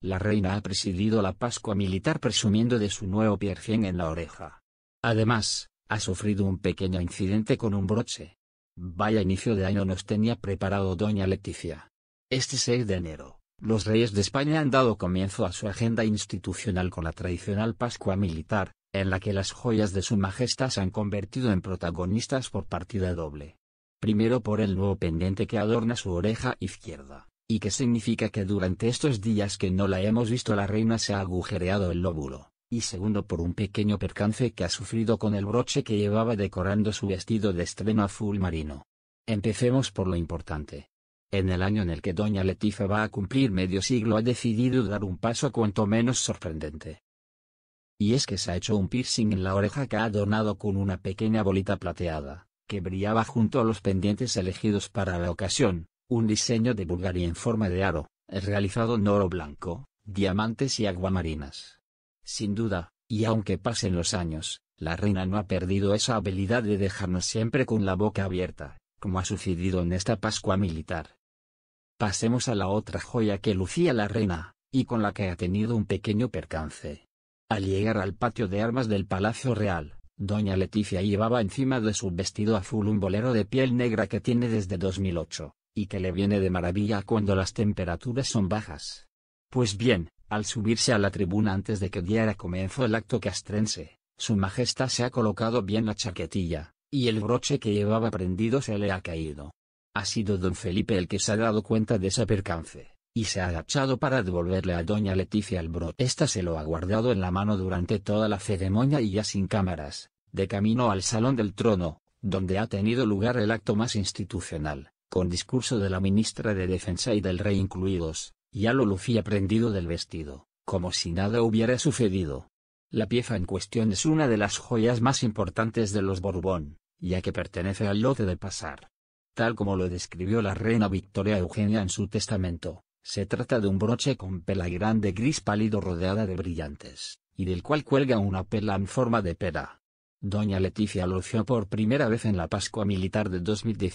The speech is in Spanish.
La reina ha presidido la Pascua militar presumiendo de su nuevo piercing en la oreja. Además, ha sufrido un pequeño incidente con un broche. Vaya inicio de año nos tenía preparado doña Leticia. Este 6 de enero, los reyes de España han dado comienzo a su agenda institucional con la tradicional Pascua Militar, en la que las joyas de su majestad se han convertido en protagonistas por partida doble. Primero por el nuevo pendiente que adorna su oreja izquierda y qué significa que durante estos días que no la hemos visto la reina se ha agujereado el lóbulo, y segundo por un pequeño percance que ha sufrido con el broche que llevaba decorando su vestido de estreno azul marino. Empecemos por lo importante. En el año en el que doña Letifa va a cumplir medio siglo ha decidido dar un paso cuanto menos sorprendente. Y es que se ha hecho un piercing en la oreja que ha adornado con una pequeña bolita plateada, que brillaba junto a los pendientes elegidos para la ocasión, un diseño de Bulgaria en forma de aro, realizado en oro blanco, diamantes y aguamarinas. Sin duda, y aunque pasen los años, la reina no ha perdido esa habilidad de dejarnos siempre con la boca abierta, como ha sucedido en esta Pascua militar. Pasemos a la otra joya que lucía la reina, y con la que ha tenido un pequeño percance. Al llegar al patio de armas del Palacio Real, doña Leticia llevaba encima de su vestido azul un bolero de piel negra que tiene desde 2008, y que le viene de maravilla cuando las temperaturas son bajas. Pues bien, al subirse a la tribuna antes de que diera comienzo el acto castrense, su majestad se ha colocado bien la chaquetilla, y el broche que llevaba prendido se le ha caído. Ha sido don Felipe el que se ha dado cuenta de ese percance, y se ha agachado para devolverle a doña Leticia el broche. Esta se lo ha guardado en la mano durante toda la ceremonia y ya sin cámaras, de camino al salón del trono, donde ha tenido lugar el acto más institucional, con discurso de la ministra de Defensa y del rey incluidos, ya lo lucía prendido del vestido, como si nada hubiera sucedido. La pieza en cuestión es una de las joyas más importantes de los Borbón, ya que pertenece al lote de pasar. Tal como lo describió la reina Victoria Eugenia en su testamento, se trata de un broche con pela grande gris pálido rodeada de brillantes, y del cual cuelga una pela en forma de pera. Doña Leticia lo por primera vez en la Pascua Militar de 2010.